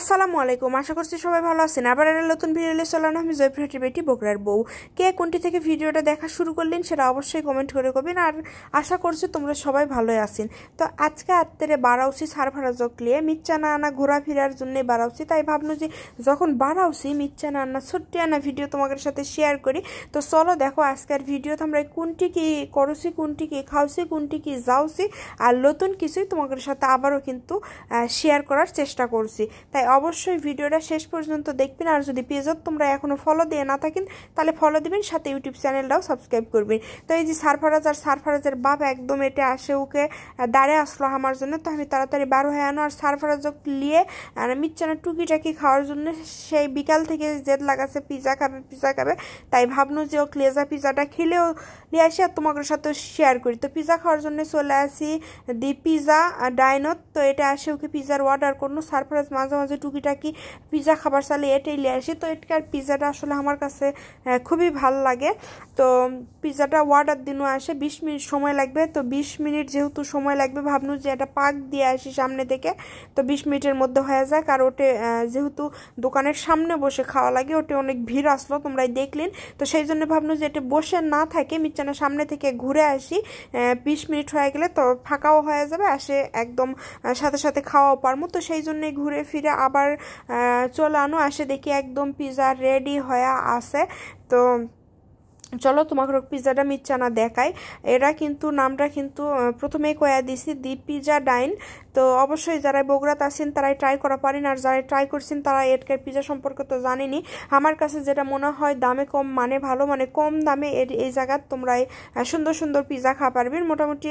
আসসালামু আলাইকুম আশা করছি সবাই ভালো আছেন আবার একটা নতুন ভিডিও সোলান আমি জয়প্রাটির বেটি বকরার বউ কে কোনটি থেকে ভিডিওটা দেখা শুরু করলেন সেটা অবশ্যই কমেন্ট করে করবেন আর আশা করছি তোমরা সবাই ভালোই আছেন তো আজকে আত্মেরে বারাউসি সার নিয়ে জকলিয়ে না আনা ঘোরাফেরার জন্যে বারাউসি তাই ভাবলো যে যখন বারাউসি না আনা ছোট্ট আনা ভিডিও তোমাদের সাথে শেয়ার করি তো চলো দেখো আজকের ভিডিওতে আমরা কোনটি কি করছি কোনটি কি খাওছি কোনটি কি যাওছি আর নতুন কিছুই তোমাদের সাথে আবারও কিন্তু শেয়ার করার চেষ্টা করছি তাই অবশ্যই ভিডিওটা শেষ পর্যন্ত দেখবেন আর যদি পেজত তোমরা এখনও ফলো দিয়ে না থাকেন তাহলে ফলো দিবেন সাথে ইউটিউব চ্যানেলটাও সাবস্ক্রাইব করবেন তো এই যে সারফারাজ আর সারফারাজের বাপ একদম এটা আসে ওকে দাঁড়িয়ে আসলো আমার জন্য তো আমি তাড়াতাড়ি বারো হয়ে আনো আর সারফারাজক নিয়ে আর মিচ্ছানা টুকিটাকি খাওয়ার জন্য সেই বিকাল থেকে জেদ লাগাছে পিজা খাবে পিজা খাবে তাই ভাবনো যে ও ক্লেজা পিজাটা খেলেও নিয়ে আসি আর তোমাদের সাথে শেয়ার করি তো পিজা খাওয়ার জন্য চলে আসি দি পিজা ডাইনত তো এটা আসে ওকে পিজার অর্ডার করলো সারফারাজ মাঝে মাঝে মাঝে টুকিটাকি পিজা খাবার চালে এটাই নিয়ে আসি তো এটকার আর পিজাটা আসলে আমার কাছে খুবই ভাল লাগে তো পিজাটা অর্ডার দিনও আসে বিশ মিনিট সময় লাগবে তো বিশ মিনিট যেহেতু সময় লাগবে ভাবনু যে এটা পাক দিয়ে আসি সামনে থেকে তো বিশ মিনিটের মধ্যে হয়ে যাক আর ওটে যেহেতু দোকানের সামনে বসে খাওয়া লাগে ওটে অনেক ভিড় আসলো তোমরাই দেখলেন তো সেই জন্য ভাবনু যে এটা বসে না থাকে মিচ্ছানা সামনে থেকে ঘুরে আসি বিশ মিনিট হয়ে গেলে তো ফাঁকাও হয়ে যাবে আসে একদম সাথে সাথে খাওয়াও পারবো তো সেই জন্যে ঘুরে ফিরে আবার চলানো আসে দেখি একদম পিজা রেডি হয়ে আছে তো চলো তোমাকে পিজাটা না দেখায় এরা কিন্তু নামটা কিন্তু প্রথমেই কয়া দিছি দি পিজা ডাইন তো অবশ্যই যারা বগুড়াতে আছেন তারাই ট্রাই করা পারেন আর যারা ট্রাই করছেন তারা এটকের পিজা সম্পর্কে তো জানেনি আমার কাছে যেটা মনে হয় দামে কম মানে ভালো মানে কম দামে এর এই জায়গার তোমরা সুন্দর সুন্দর পিজা খা পারবেন মোটামুটি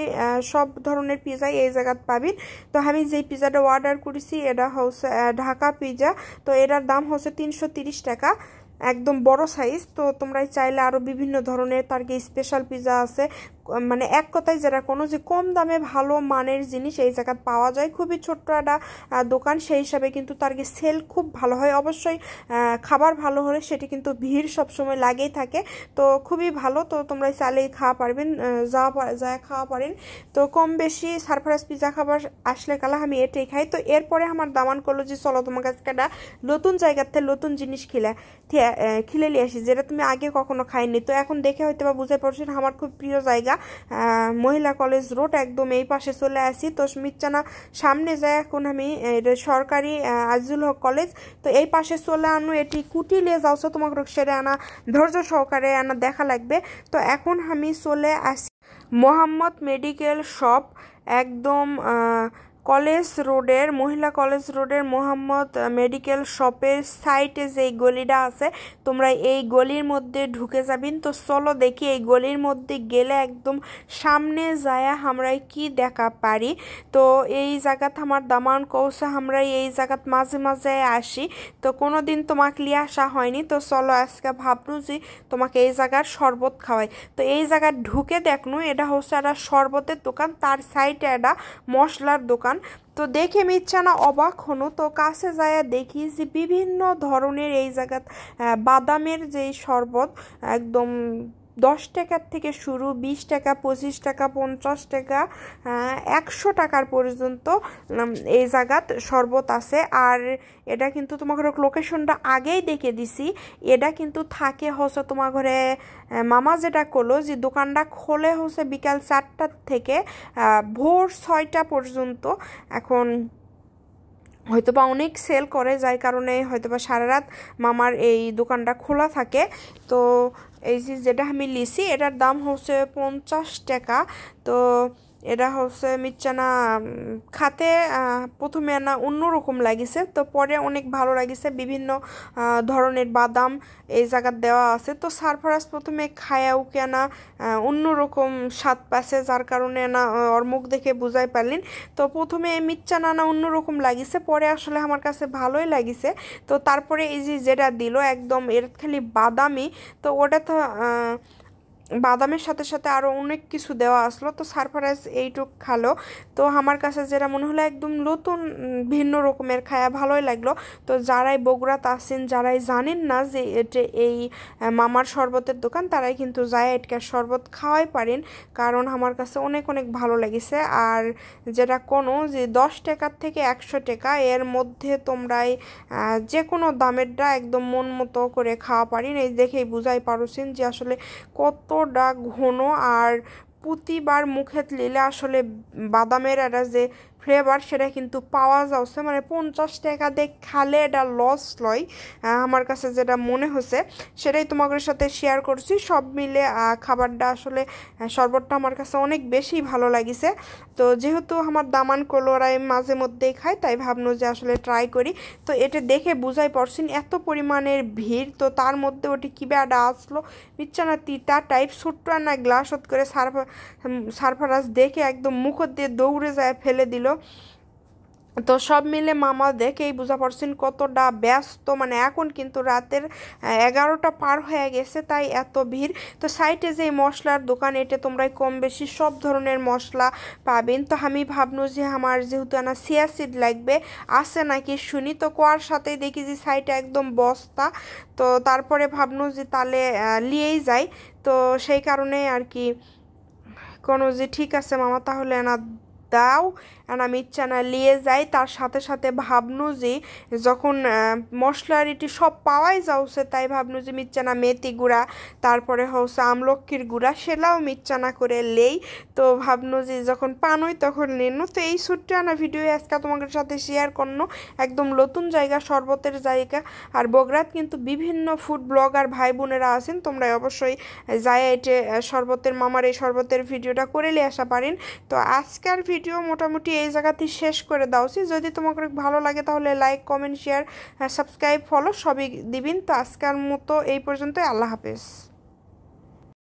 সব ধরনের পিজাই এই জায়গাত পাবেন তো আমি যেই পিজাটা অর্ডার করেছি এটা হচ্ছে ঢাকা পিজা তো এটার দাম হচ্ছে তিনশো টাকা একদম বড় সাইজ তো তোমরা চাইলে আরও বিভিন্ন ধরনের তার স্পেশাল পিজা আছে মানে এক কথায় যারা কোনো যে কম দামে ভালো মানের জিনিস এই জায়গায় পাওয়া যায় খুবই ছোট্ট একটা দোকান সেই হিসাবে কিন্তু তার সেল খুব ভালো হয় অবশ্যই খাবার ভালো হলে সেটি কিন্তু ভিড় সবসময় লাগেই থাকে তো খুবই ভালো তো তোমরা চাইলেই খাওয়া পারবেন যা যা খাওয়া পারেন তো কম বেশি সারফারাস পিজা খাবার আসলে কালা আমি এটাই খাই তো এরপরে আমার দামান করলো যে চলো তোমার আজকে একটা নতুন জায়গার থেকে নতুন জিনিস খিলা খিলে নিয়ে আসি যেটা তুমি আগে কখনো খাইনি তো এখন দেখে হয়তো বা বুঝে পড়ছেন আমার খুব প্রিয় জায়গা আমরা মহিলা কলেজ রোড একদম এই পাশে চলে আসি তো মিরচানা সামনে যায় এখন আমি সরকারি আজিজুল হক কলেজ তো এই পাশে চলে আনো এটি কুটিলে যাওছ তোমাকে সেরে আনা ধৈর্য সহকারে আনা দেখা লাগবে তো এখন আমি চলে আসি মোহাম্মদ মেডিকেল শপ একদম কলেজ রোডের মহিলা কলেজ রোডের মোহাম্মদ মেডিকেল শপের সাইটে যে গলিটা আছে তোমরা এই গলির মধ্যে ঢুকে যাবি তো চলো দেখি এই গলির মধ্যে গেলে একদম সামনে যায় আমরা কি দেখা পারি তো এই জায়গাতে আমার দামান কৌশা আমরা এই জায়গাত মাঝে মাঝে আসি তো কোনো দিন তোমাকে নিয়ে আসা হয়নি তো চলো আজকে ভাবনু যে তোমাকে এই জায়গার শরবত খাওয়াই তো এই জায়গায় ঢুকে দেখনু এটা হচ্ছে একটা শরবতের দোকান তার সাইডে একটা মশলার দোকান দোকান তো দেখে মিচ্ছানা অবাক হনো তো কাছে যায়া দেখি যে বিভিন্ন ধরনের এই জায়গা বাদামের যে শরবত একদম দশ টাকার থেকে শুরু বিশ টাকা পঁচিশ টাকা পঞ্চাশ টাকা একশো টাকার পর্যন্ত এই জায়গাত শরবত আছে আর এটা কিন্তু তোমার ঘরে লোকেশনটা আগেই দেখে দিছি এটা কিন্তু থাকে হচ্ছে তোমার ঘরে মামা যেটা করলো যে দোকানটা খোলে হচ্ছে বিকাল চারটার থেকে ভোর ছয়টা পর্যন্ত এখন হয়তোবা অনেক সেল করে যার কারণে হয়তোবা সারা রাত মামার এই দোকানটা খোলা থাকে তো এই যে যেটা আমি লিছি এটার দাম হচ্ছে পঞ্চাশ টাকা তো এটা হচ্ছে মিরচানা খাতে প্রথমে না অন্যরকম লাগিছে তো পরে অনেক ভালো লাগিছে বিভিন্ন ধরনের বাদাম এই জায়গার দেওয়া আছে তো সারফারাজ প্রথমে খায়াও কেনা অন্যরকম স্বাদ পাচ্ছে যার কারণে না ওর মুখ দেখে বুঝাই পারলেন তো প্রথমে মিরচানা না অন্যরকম লাগিছে পরে আসলে আমার কাছে ভালোই লাগিছে তো তারপরে এই যে যেটা দিল একদম এর খালি বাদামি তো ওটা তো বাদামের সাথে সাথে আরও অনেক কিছু দেওয়া আসলো তো সারপ্রাইজ এইটুক খালো তো আমার কাছে যেটা মনে হলো একদম নতুন ভিন্ন রকমের খায়া ভালোই লাগলো তো যারাই বগুড়া তাসিন যারাই জানেন না যে এটা এই মামার শরবতের দোকান তারাই কিন্তু যায় এটকার শরবত খাওয়াই পারেন কারণ আমার কাছে অনেক অনেক ভালো লেগেছে আর যেটা কোনো যে দশ টাকার থেকে একশো টাকা এর মধ্যে তোমরাই যে কোনো দামেরটা একদম মন মতো করে খাওয়া পারেন এই দেখেই বুঝাই পারছেন যে আসলে কত এতটা ঘন আর প্রতিবার মুখে নিলে আসলে বাদামের একটা যে ফ্লেভার সেটা কিন্তু পাওয়া যাচ্ছে মানে পঞ্চাশ টাকা দিয়ে খালে এটা লস লয় আমার কাছে যেটা মনে হচ্ছে সেটাই তোমাদের সাথে শেয়ার করছি সব মিলে খাবারটা আসলে শরবতটা আমার কাছে অনেক বেশি ভালো লাগিছে তো যেহেতু আমার দামান কলোরাই মাঝে মধ্যেই খাই তাই ভাবনো যে আসলে ট্রাই করি তো এটা দেখে বুঝাই পারছেন এত পরিমাণের ভিড় তো তার মধ্যে ওটি কী একটা আসলো বিচ্ছানা তিতা টাইপ ছোট্ট না গ্লাস করে সার্ভ সারফারাজ দেখে একদম মুখর দিয়ে দৌড়ে যায় ফেলে দিল তো সব মিলে মামা দেখেই বুঝা পারছেন কতটা ব্যস্ত মানে এখন কিন্তু রাতের এগারোটা পার হয়ে গেছে তাই এত ভিড় তো সাইটে যে মশলার দোকান এটা তোমরা কম বেশি সব ধরনের মশলা পাবেন তো আমি ভাবনো যে আমার যেহেতু না সিয়াসিড লাগবে আছে নাকি শুনি তো কোয়ার সাথেই দেখি যে সাইটে একদম বস্তা তো তারপরে ভাবনো যে তালে নিয়েই যাই তো সেই কারণে আর কি কোনো যে ঠিক আছে মামা তাহলে এনা দাও অ্যান্ড আমি নিয়ে যাই তার সাথে সাথে ভাবনু যে যখন মশলার এটি সব পাওয়াই যাওছে তাই ভাবনু যে মিরচানা মেথি গুঁড়া তারপরে হচ্ছে আমলক্ষীর গুঁড়া সেলাও মিরচানা করে লেই তো ভাবনু যে যখন পানই তখন নেন তো এই সূত্রে আনা ভিডিও আজকে তোমাদের সাথে শেয়ার করন একদম নতুন জায়গা শরবতের জায়গা আর বগরাত কিন্তু বিভিন্ন ফুড ব্লগার ভাই বোনেরা আছেন তোমরা অবশ্যই যাই এটে শরবতের মামার এই শরবতের ভিডিওটা করে নিয়ে আসা পারেন তো আজকের ভিডিও মোটামুটি এই জায়গাতেই শেষ করে দাওছি যদি তোমাকে ভালো লাগে তাহলে like comment share subscribe follow সবই দিবিন তো আজকের মতো এই পর্যন্তই আল্লাহ হাফেজ